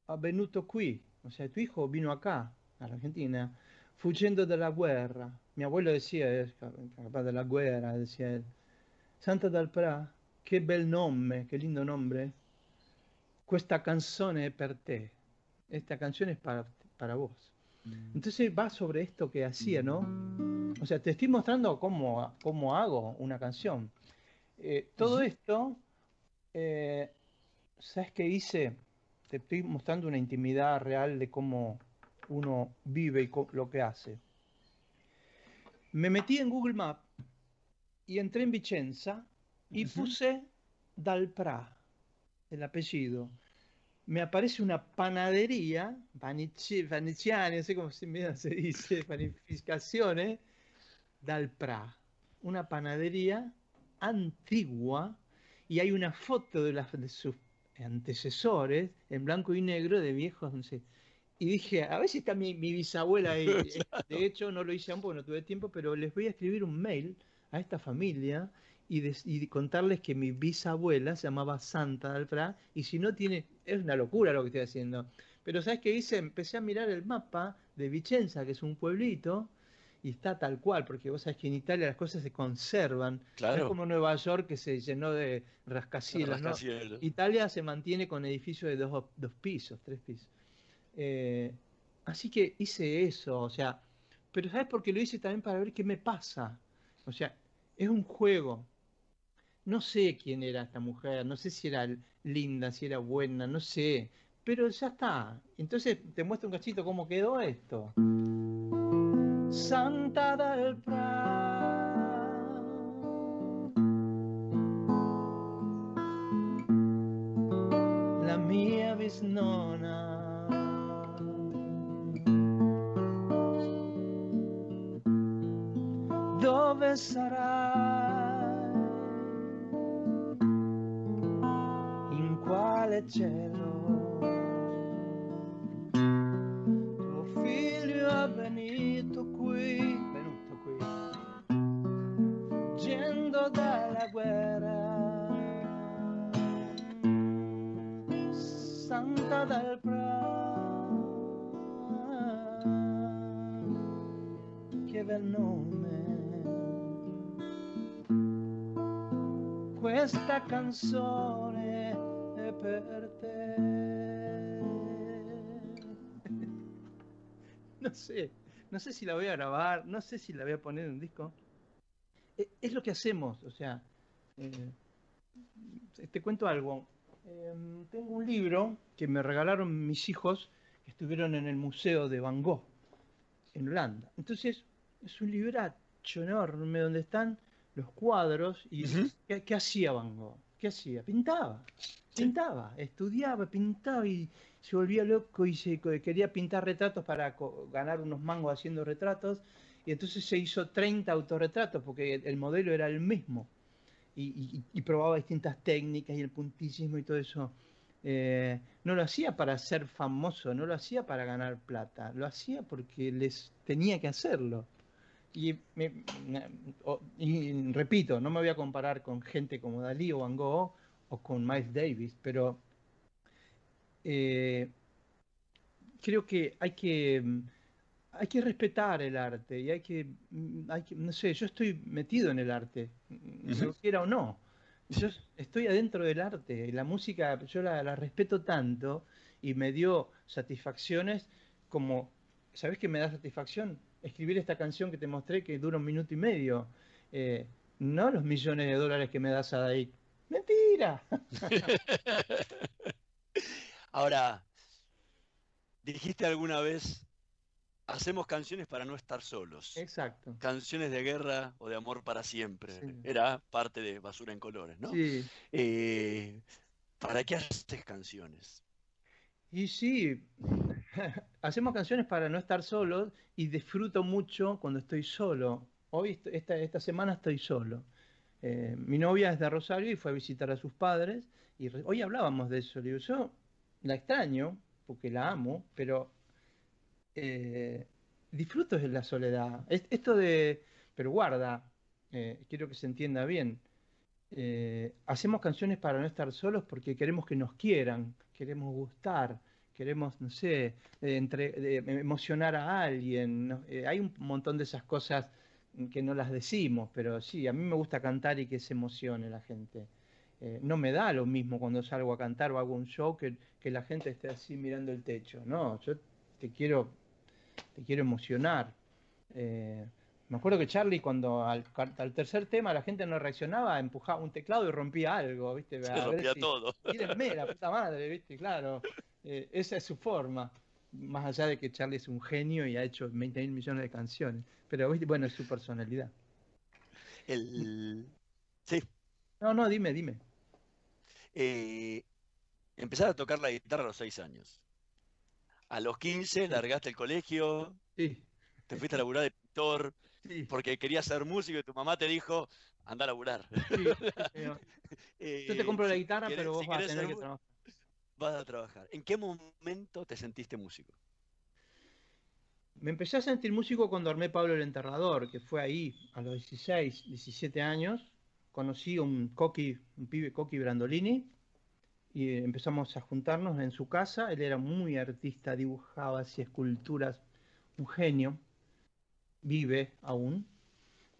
ha qui, o sea, tu hijo vino acá, a la Argentina, fugiendo de la guerra. Mi abuelo decía, capaz eh, de la guerra, decía él. Santa Pra qué bel nome, qué lindo nombre, Questa canzone è per te. Esta canción es para, para vos. Mm. Entonces va sobre esto que hacía, ¿no? Mm. O sea, te estoy mostrando cómo, cómo hago una canción. Eh, todo esto, eh, ¿sabes qué hice? te estoy mostrando una intimidad real de cómo uno vive y lo que hace. Me metí en Google Maps y entré en Vicenza y puse Dal puse el apellido. Me aparece una panadería, Vaniciani, no sé cómo se, dice, dice, Dal Pra, Una panadería antigua y hay una foto de, las, de sus antecesores en blanco y negro de viejos. Y dije, a ver si está mi, bisabuela ahí. (laughs) Eh, de hecho, no lo hice aún porque no tuve tiempo, pero les voy a escribir un mail a esta familia y, contarles que mi bisabuela se llamaba Santa Alfra y si no tiene, es una locura lo que estoy haciendo. Pero ¿sabes qué hice? Empecé a mirar el mapa de Vicenza, que es un pueblito, y está tal cual, porque vos sabés que en Italia las cosas se conservan. es como Nueva York que se llenó de rascacielos. Italia se mantiene con edificios de dos, pisos, tres pisos. Eh, así que hice eso, o sea, pero ¿sabes por qué lo hice también para ver qué me pasa? O sea, es un juego. No sé quién era esta mujer, no sé si era linda, si era buena, no sé, pero ya está. Entonces te muestro un cachito cómo quedó esto. Santa del Prat. La mia bisnonna. dove sarà in quale cielo. E (laughs) no sé, no sé si la voy a grabar, no sé si la voy a poner en un disco. Eh, es, lo que hacemos, o sea, eh, te cuento algo. Em, tengo un libro que me regalaron mis hijos que estuvieron en el Museo de Van Gogh, en Holanda. Entonces, es un libracho enorme donde están los cuadros y ¿qué, hacía Van Gogh. ¿qué hacía? Pintaba. Pintaba, estudiaba, pintaba y se volvía loco y se quería pintar retratos para ganar unos mangos haciendo retratos. Y entonces se hizo 30 autorretratos porque el, modelo era el mismo. Y, probaba distintas técnicas y el puntillismo y todo eso. Eh, no lo hacía para ser famoso, no lo hacía para ganar plata, lo hacía porque les tenía que hacerlo. Y, repito, no me voy a comparar con gente como Dalí o Van o con Miles Davis, pero eh, creo que hay que hay que respetar el arte y hay que, no sé, yo estoy metido en el arte, lo quiera o no. Yo estoy adentro del arte, la música yo la, la respeto tanto y me dio satisfacciones como, ¿sabes qué me da satisfacción? escribir esta canción que te mostré que dura un minuto y medio. Eh, no los millones de dólares que me das a Daik. ¡Mentira! (laughs) Ahora, dijiste alguna vez, hacemos canciones para no estar solos. Exacto. Canciones de guerra o de amor para siempre. Era parte de Basura en Colores, ¿no? Sí. Eh, ¿Para qué haces canciones? Y sí, (laughs) hacemos canciones para no estar solos y disfruto mucho cuando estoy solo. Hoy, esta, esta semana estoy solo. Eh, mi novia es de Rosario y fue a visitar a sus padres y hoy hablábamos de eso. yo la extraño porque la amo, pero eh, disfruto de la soledad. esto de, pero guarda, eh, quiero que se entienda bien. hacemos canciones para no estar solos porque queremos que nos quieran, queremos gustar queremos, no sé, eh, entre, eh, emocionar a alguien. Eh, hay un montón de esas cosas que no las decimos, pero sí, a mí me gusta cantar y que se emocione la gente. no me da lo mismo cuando salgo a cantar o hago un show que, la gente esté así mirando el techo. No, yo te quiero, te quiero emocionar. me acuerdo que Charlie cuando al, tercer tema la gente no reaccionaba, empujaba un teclado y rompía algo, ¿viste? rompía todo. Tírenme, la puta madre, ¿viste? Claro. Eh, esa es su forma, más allá de que Charlie es un genio y ha hecho 20 mil millones de canciones, pero bueno, es su personalidad. El... Sí. No, no, dime, dime. Eh, a tocar la guitarra a los 6 años. A los 15 largaste el colegio, sí. te fuiste a laburar de pintor, porque querías ser músico y tu mamá te dijo, anda a laburar. (laughs) Eh, yo te compro la guitarra, pero vos vas a tener que trabajar trabajar. ¿En qué momento te sentiste músico? Me empecé a sentir músico cuando armé Pablo el Enterrador, que fue ahí, a los 16, 17 años. Conocí a un coqui, un pibe coqui Brandolini, y eh, empezamos a juntarnos en su casa. Él era muy artista, dibujaba así esculturas, un genio, vive aún.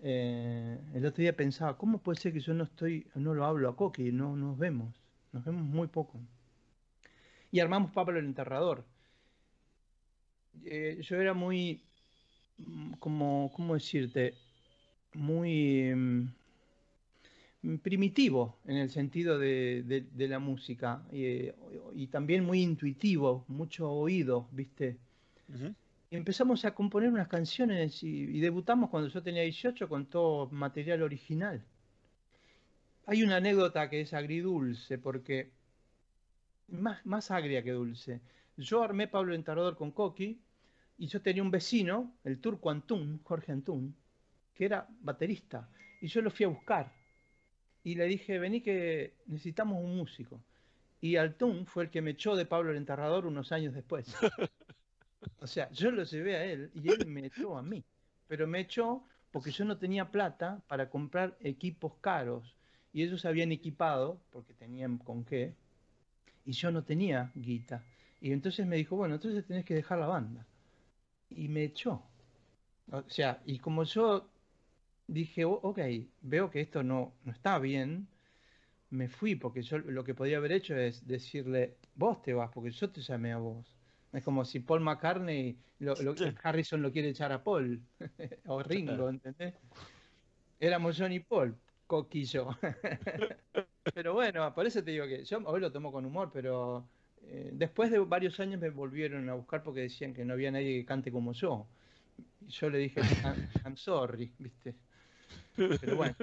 Eh, el otro día pensaba, ¿cómo puede ser que yo no estoy, no lo hablo a Coqui, no nos vemos? Nos vemos muy poco y armamos Pablo el Enterrador. Eh, yo era muy, mm, como, ¿cómo decirte? Muy mm, primitivo en el sentido de, la música y también muy intuitivo, mucho oído, ¿viste? empezamos a componer unas canciones y debutamos cuando yo tenía 18 con todo material original. Hay una anécdota que es agridulce porque más, agria que dulce. Yo armé Pablo enterrador con Coqui y yo tenía un vecino, el turco Antún, Jorge Antún, que era baterista, y yo lo fui a buscar. Y le dije, vení que necesitamos un músico. Y Altún fue el que me echó de Pablo el Enterrador unos años después. (laughs) o sea, yo lo llevé a él y él me echó a mí. Pero me echó porque yo no tenía plata para comprar equipos caros. Y ellos habían equipado, porque tenían con qué, y yo no tenía guita. Y entonces me dijo, bueno, entonces tenés que dejar la banda. Y me echó. O sea, y como yo dije, oh, ok, veo que esto no, no está bien, me fui, porque yo lo que podía haber hecho es decirle, vos te vas, porque yo te llamé a vos. Es como si Paul McCartney, lo, Harrison lo quiere echar a Paul, (laughs) o Ringo, ¿entendés? Éramos Johnny y Paul, (laughs) coquillo. Pero bueno, por eso te digo que yo hoy lo tomo con humor, pero eh, después de varios años me volvieron a buscar porque decían que no había nadie que cante como yo. Y yo le dije, I'm, sorry, ¿viste? Pero bueno.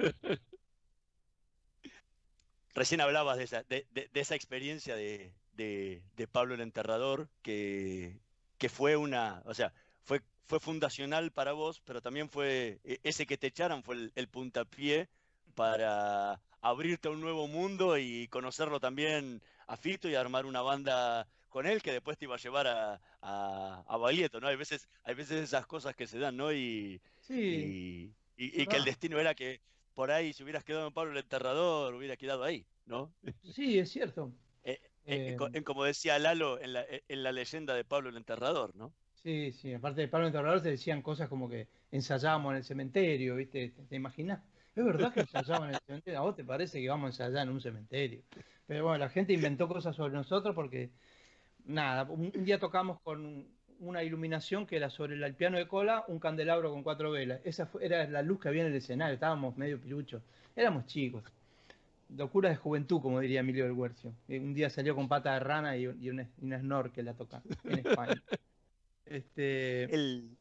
Recién hablabas de esa, de, de, esa experiencia de, Pablo el Enterrador, que, fue una, o sea, fue, fue fundacional para vos, pero también fue, e, ese que te echaran fue el puntapié para abrirte a un nuevo mundo y conocerlo también a Fito y armar una banda con él que después te iba a llevar a, a, ¿no? Hay veces, hay veces esas cosas que se dan, ¿no? Y, que el destino era que por ahí, si hubieras quedado en Pablo el Enterrador, hubiera quedado ahí, ¿no? (laughs) Sí, es cierto. Eh, eh, eh, como decía Lalo en la, en la leyenda de Pablo el Enterrador, ¿no? Sí, sí, aparte de Pablo el Enterrador se decían cosas como que ensayábamos en el cementerio, ¿viste? ¿Te, te imaginas? Es verdad que ensayaban en el cementerio. A vos te parece que vamos a ensayar en un cementerio. Pero bueno, la gente inventó cosas sobre nosotros porque, nada, un, día tocamos con una iluminación que era sobre el, piano de cola, un candelabro con cuatro velas. Esa era la luz que había en el escenario, estábamos medio piruchos. Éramos chicos. Locura de juventud, como diría Emilio del Huercio. Eh, un día salió con pata de rana y, una, snor snorkel la toca en España. (laughs) Este, el,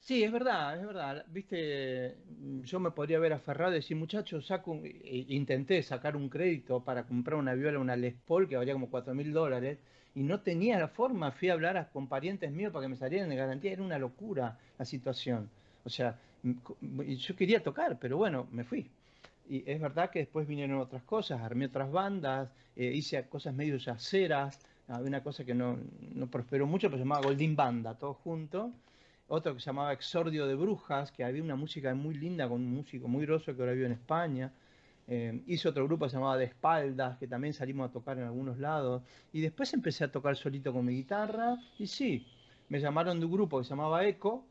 Sí, es verdad, es verdad. Viste, mm, yo me podría haber aferrado y decir, muchachos, eh, intenté sacar un crédito para comprar una viola, una Les Paul, que valía como 4 mil dólares, y no tenía la forma. Fui a hablar con parientes míos para que me salieran de garantía. Era una locura la situación. O sea, mm, mm, yo quería tocar, pero bueno, me fui. Y es verdad que después vinieron otras cosas, armé otras bandas, eh, hice cosas medio yaceras. Había una cosa que no, no prosperó mucho, pero se llamaba Goldin Banda, todo junto otro que se llamaba Exordio de Brujas, que había una música muy linda con un músico muy grosso que ahora vive en España. Eh, hice otro grupo que se llamaba De Espaldas, que también salimos a tocar en algunos lados. Y después empecé a tocar solito con mi guitarra. Y sí, me llamaron de un grupo que se llamaba Eco.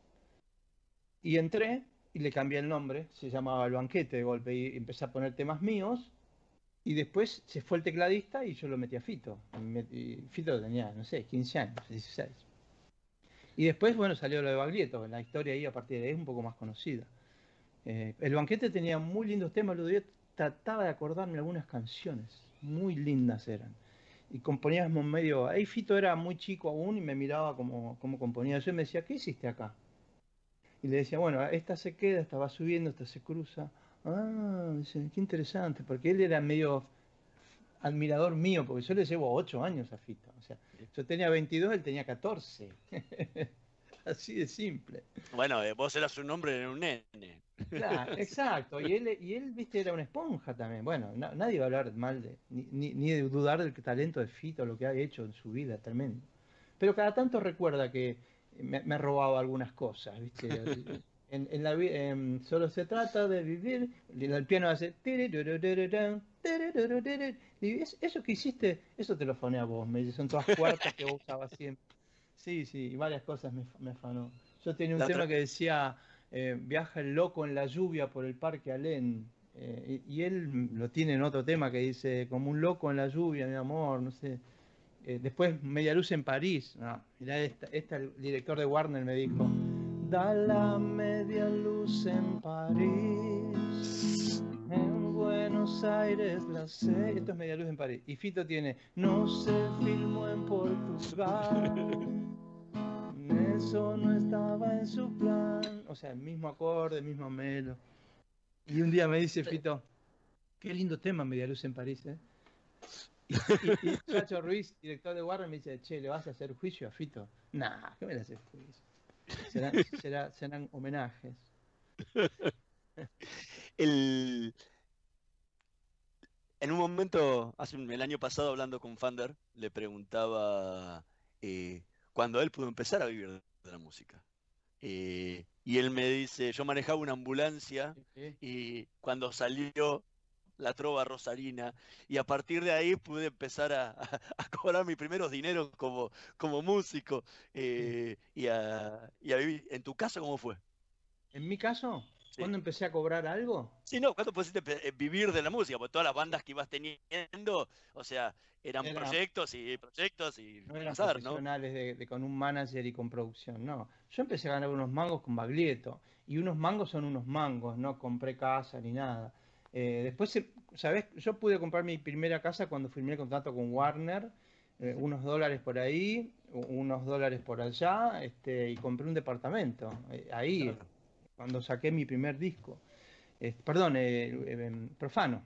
Y entré y le cambié el nombre. Se llamaba El Banquete de golpe. Y empecé a poner temas míos. Y después se fue el tecladista y yo lo metí a Fito. Fito tenía, no sé, 15 años, 16. Y después, bueno, salió lo de Baglietto, la historia ahí a partir de ahí es un poco más conocida. Eh, el banquete tenía muy lindos temas, lo de trataba de acordarme algunas canciones, muy lindas eran. Y componíamos medio. Ahí Fito era muy chico aún y me miraba como, como componía. Yo me decía, ¿qué hiciste acá? Y le decía, bueno, esta se queda, esta va subiendo, esta se cruza. Ah, qué interesante, porque él era medio admirador mío, porque yo le llevo 8 años a Fito. O sea, yo tenía 22, él tenía 14. (laughs) Así de simple. Bueno, eh, vos eras un hombre en un nene. Claro, (laughs) exacto. Y él, y él, viste, era una esponja también. Bueno, nadie va a hablar mal de, ni, ni, dudar del talento de Fito, lo que ha hecho en su vida, tremendo. Pero cada tanto recuerda que me, ha robado algunas cosas, viste. (laughs) Em, solo se trata de vivir. El piano hace. eso que hiciste, eso te lo foné a vos. Me son todas cuartas que vos usabas siempre. Sí, sí, varias cosas me, me fanó. Yo tenía un tema que decía: eh, Viaja el loco en la lluvia por el parque Allen. Eh, y, él lo tiene en otro tema que dice: Como un loco en la lluvia, mi amor, no sé. Eh, después, Media Luz en París. No, el director de Warner me dijo da la media luz en París. En Buenos Aires la sé. Esto es media luz en París. Y Fito tiene, no se filmó en Portugal. Eso no estaba en su plan. O sea, el mismo acorde, el mismo melo. Y un día me dice Fito, qué lindo tema Media Luz en París, ¿eh? Y, Chacho (laughs) Ruiz, director de Warner, me dice, che, ¿le vas a hacer juicio a Fito? Nah, ¿qué me le haces juicio? Serán, serán homenajes. (laughs) El, en un momento, hace el año pasado hablando con Fander, le preguntaba eh, cuando él pudo empezar a vivir de la música. Eh, y él me dice, yo manejaba una ambulancia y cuando salió la trova rosarina y a partir de ahí pude empezar a, cobrar mis primeros dineros como, como músico eh, y, a, y, a, vivir. ¿En tu caso cómo fue? En mi caso, ¿cuándo empecé a cobrar algo? Sí, no, ¿cuándo pudiste eh, vivir de la música? Porque todas las bandas que ibas teniendo, o sea, eran proyectos y proyectos y no eran profesionales De, con un manager y con producción, no. Yo empecé a ganar unos mangos con Baglietto y unos mangos son unos mangos, no compré casa ni nada. Eh, después, eh, ¿sabes? Yo pude comprar mi primera casa cuando firmé el contrato con Warner, eh, unos dólares por ahí, unos dólares por allá, este, y compré un departamento ahí, cuando saqué mi primer disco. perdón, em, profano,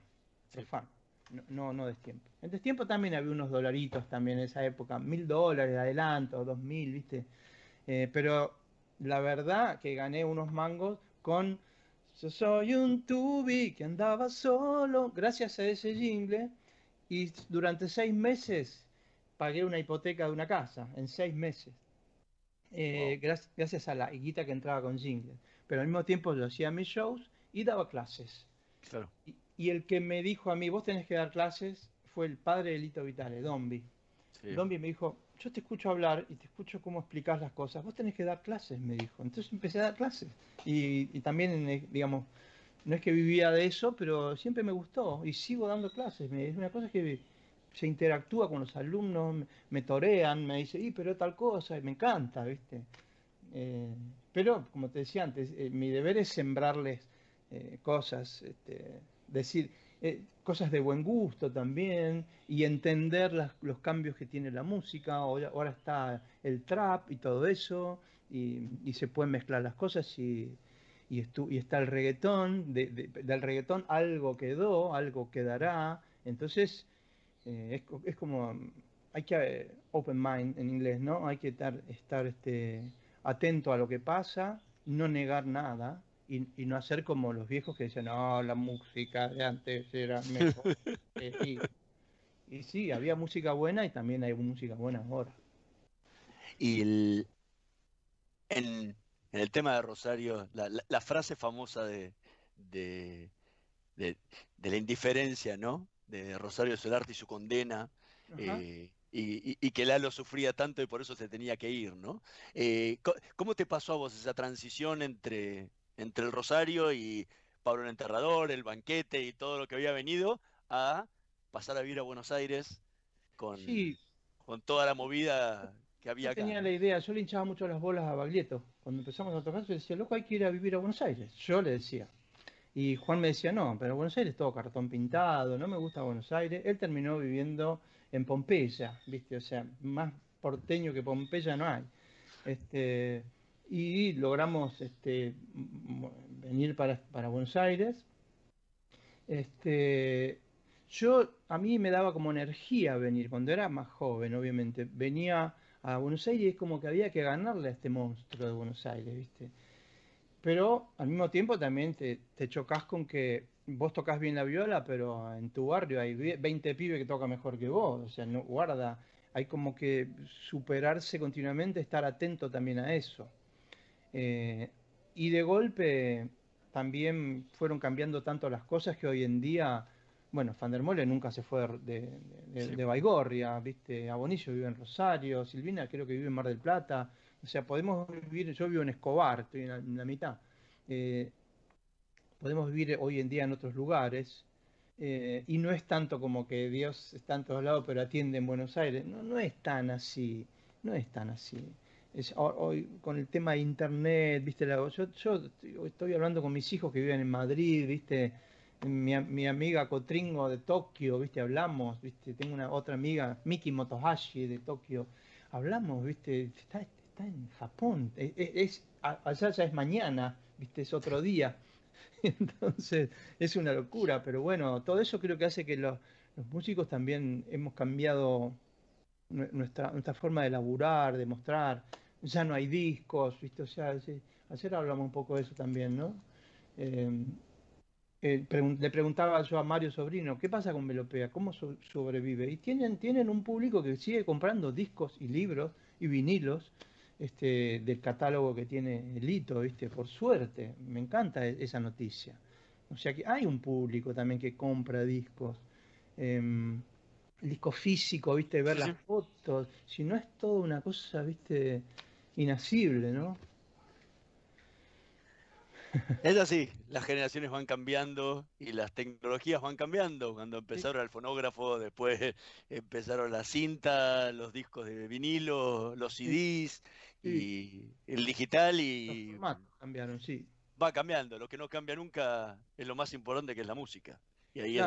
profano, no, no, no destiempo. En destiempo también había unos dolaritos también en esa época, mil dólares, de adelanto, dos mil, ¿viste? pero la verdad que gané unos mangos con yo soy un tubi que andaba solo. Gracias a ese jingle. Y durante seis meses pagué una hipoteca de una casa. En seis meses. Eh, gracias, a la higuita que entraba con jingle Pero al mismo tiempo yo hacía mis shows y daba clases. Y, el que me dijo a mí, vos tenés que dar clases, fue el padre de Lito Vitale, Dombi. Dombi me dijo, yo te escucho hablar y te escucho cómo explicas las cosas, vos tenés que dar clases, me dijo. Entonces empecé a dar clases. Y, también, eh, digamos, no es que vivía de eso, pero siempre me gustó y sigo dando clases. Es una cosa que se interactúa con los alumnos, me torean, me dice y pero tal cosa, y me encanta, ¿viste? Eh, pero, como te decía antes, eh, mi deber es sembrarles cosas, este, decir, eh, cosas de buen gusto también y entender los cambios que tiene la música. Ahora, está el trap y todo eso y, se pueden mezclar las cosas y, y, está el reggaetón. del reggaetón algo quedó, algo quedará. Entonces eh, es, como, hay que, eh, open mind en inglés, ¿no? Hay que estar, estar este, atento a lo que pasa, no negar nada y, no hacer como los viejos que dicen, no, la música de antes era mejor. (laughs) Y sí, había música buena y también hay música buena ahora. Y en, el tema de Rosario, la, frase famosa de, de, la indiferencia, ¿no? De Rosario Solarte y su condena, eh, y, y, que Lalo sufría tanto y por eso se tenía que ir, ¿no? Eh, ¿Cómo te pasó a vos esa transición entre, entre el Rosario y Pablo el Enterrador, el banquete y todo lo que había venido, a pasar a vivir a Buenos Aires con, con toda la movida que había yo acá. tenía la idea, yo le hinchaba mucho las bolas a Baglietto. Cuando empezamos a tocar, yo decía, loco, hay que ir a vivir a Buenos Aires. Yo le decía. Y Juan me decía, no, pero Buenos Aires es todo cartón pintado, no me gusta Buenos Aires. Él terminó viviendo en Pompeya, ¿viste? O sea, más porteño que Pompeya no hay. Este, y logramos este, venir para, Buenos Aires. Este, yo, a mí me daba como energía venir, cuando era más joven, obviamente, venía a Buenos Aires y es como que había que ganarle a este monstruo de Buenos Aires, ¿viste? Pero al mismo tiempo también te, te chocas con que vos tocas bien la viola, pero en tu barrio hay 20 pibes que tocan mejor que vos, o sea, no guarda, hay como que superarse continuamente, estar atento también a eso. Eh, y de golpe también fueron cambiando tanto las cosas que hoy en día, bueno, Fandermole der nunca se fue de, de, Baigorria, ¿viste? Abonillo vive en Rosario, Silvina creo que vive en Mar del Plata. O sea, podemos vivir, yo vivo en Escobar, estoy en la, mitad. Eh, podemos vivir hoy en día en otros lugares. Eh, y no es tanto como que Dios está en todos lados pero atiende en Buenos Aires. No, no es tan así, no es tan así hoy con el tema de internet, viste, yo, yo estoy hablando con mis hijos que viven en Madrid, viste, mi, mi, amiga Cotringo de Tokio, viste, hablamos, viste, tengo una otra amiga, Miki Motohashi de Tokio, hablamos, viste, está, en Japón, e, e, es, allá ya es mañana, viste, es otro día. (laughs) Entonces, es una locura, pero bueno, todo eso creo que hace que los, músicos también hemos cambiado nuestra, nuestra forma de laburar, de mostrar ya no hay discos, ¿viste? O sea, ayer hablamos un poco de eso también, ¿no? Eh, eh, le preguntaba yo a Mario Sobrino, ¿qué pasa con Melopea? ¿Cómo sobrevive? Y tienen, tienen un público que sigue comprando discos y libros y vinilos este, del catálogo que tiene Lito, ¿viste? Por suerte, me encanta e-, esa noticia. O sea que hay un público también que compra discos. Em, disco físico, viste, ver las fotos, si no es toda una cosa, viste, inasible, ¿no? (laughs) Es así, las generaciones van cambiando y las tecnologías van cambiando. Cuando empezaron el fonógrafo, después (laughs) empezaron la cinta, los discos de vinilo, los CDs y el digital y... Los formatos cambiaron, sí. Va cambiando, lo que no cambia nunca es lo más importante que es la música. Y ahí, es,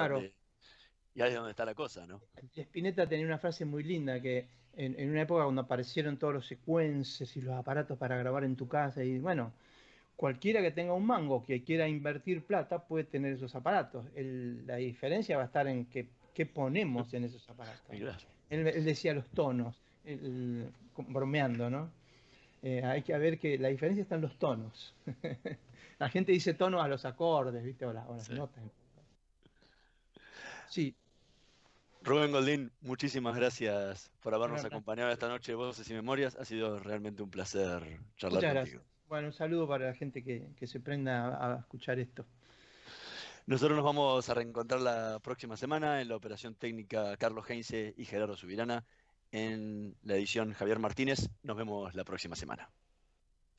y ahí es donde está la cosa, ¿no? Spinetta tenía una frase muy linda que en, una época cuando aparecieron todos los secuences y los aparatos para grabar en tu casa y bueno, cualquiera que tenga un mango que quiera invertir plata puede tener esos aparatos. la diferencia va a estar en qué, ponemos en esos aparatos. (laughs) Él, decía los tonos, bromeando, ¿no? Eh, hay que ver que la diferencia está en los tonos. (laughs) la gente dice tonos a los acordes, ¿viste? O, las notas. Sí, Rubén Goldín, muchísimas gracias por habernos acompañado esta noche de Voces y Memorias. Ha sido realmente un placer charlar Muchas contigo. Bueno, un saludo para la gente que, se prenda a, escuchar esto. Nosotros nos vamos a reencontrar la próxima semana en la operación técnica Carlos Heinze y Gerardo Subirana, en la edición Javier Martínez. Nos vemos la próxima semana.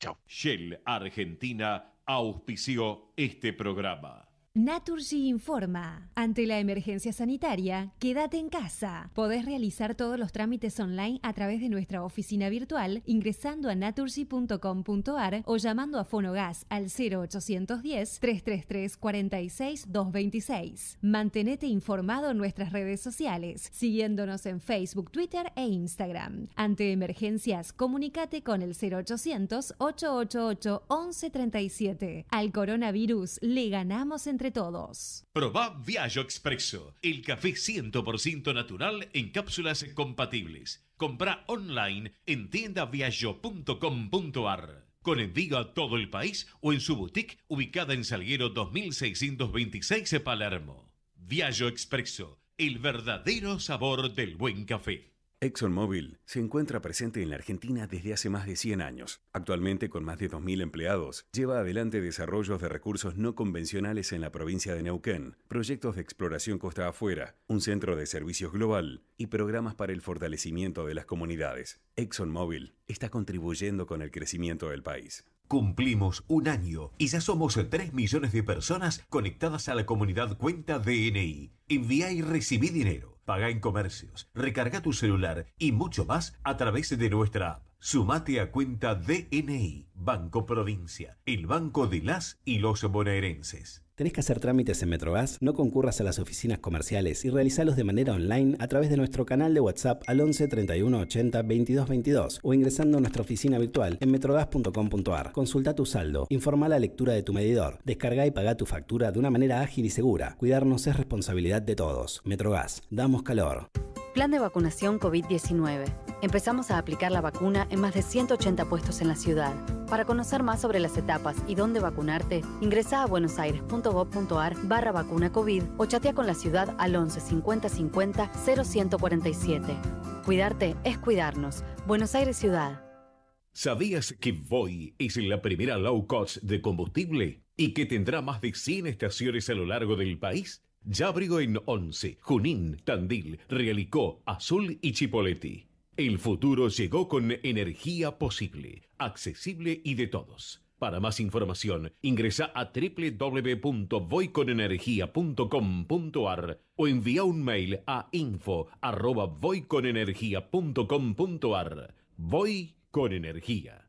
Chao. Shell Argentina auspició este programa. Naturgy informa. Ante la emergencia sanitaria, quédate en casa. Podés realizar todos los trámites online a través de nuestra oficina virtual ingresando a naturgy.com.ar o llamando a Fonogas al 0810-333-46226. Mantenete informado en nuestras redes sociales, siguiéndonos en Facebook, Twitter e Instagram. Ante emergencias, comunícate con el 0800-888-1137. Al coronavirus le ganamos en todos. Proba viajo Expresso, el café 100% natural en cápsulas compatibles. Compra online en tiendaviaggio.com.ar con envío a todo el país o en su boutique ubicada en Salguero 2626 Palermo. Viajo Expresso, el verdadero sabor del buen café. ExxonMobil se encuentra presente en la Argentina desde hace más de 100 años. Actualmente, con más de 2.000 empleados, lleva adelante desarrollos de recursos no convencionales en la provincia de Neuquén, proyectos de exploración costa afuera, un centro de servicios global y programas para el fortalecimiento de las comunidades. ExxonMobil está contribuyendo con el crecimiento del país. Cumplimos un año y ya somos 3 millones de personas conectadas a la comunidad cuenta DNI. Envía y recibí dinero, paga en comercios, recarga tu celular y mucho más a través de nuestra app. Sumate a cuenta DNI, Banco Provincia, el banco de las y los bonaerenses. ¿Tenés que hacer trámites en Metrogas? No concurras a las oficinas comerciales y realizalos de manera online a través de nuestro canal de WhatsApp al 11 31 80 22 22 o ingresando a nuestra oficina virtual en metrogas.com.ar. Consulta tu saldo, informa la lectura de tu medidor, descarga y paga tu factura de una manera ágil y segura. Cuidarnos es responsabilidad de todos. Metrogas, damos calor. Plan de vacunación COVID-19. Empezamos a aplicar la vacuna en más de 180 puestos en la ciudad. Para conocer más sobre las etapas y dónde vacunarte, ingresa a buenosaires.gov.ar barra vacuna COVID o chatea con la ciudad al 11 50 50 0147. Cuidarte es cuidarnos. Buenos Aires Ciudad. ¿Sabías que Voy es la primera low cost de combustible y que tendrá más de 100 estaciones a lo largo del país? Yabrigo en Once, Junín, Tandil, Realicó, Azul y Chipoleti. El futuro llegó con energía posible, accesible y de todos. Para más información, ingresa a www.voyconenergia.com.ar o envía un mail a info@voyconenergia.com.ar. Voy con energía.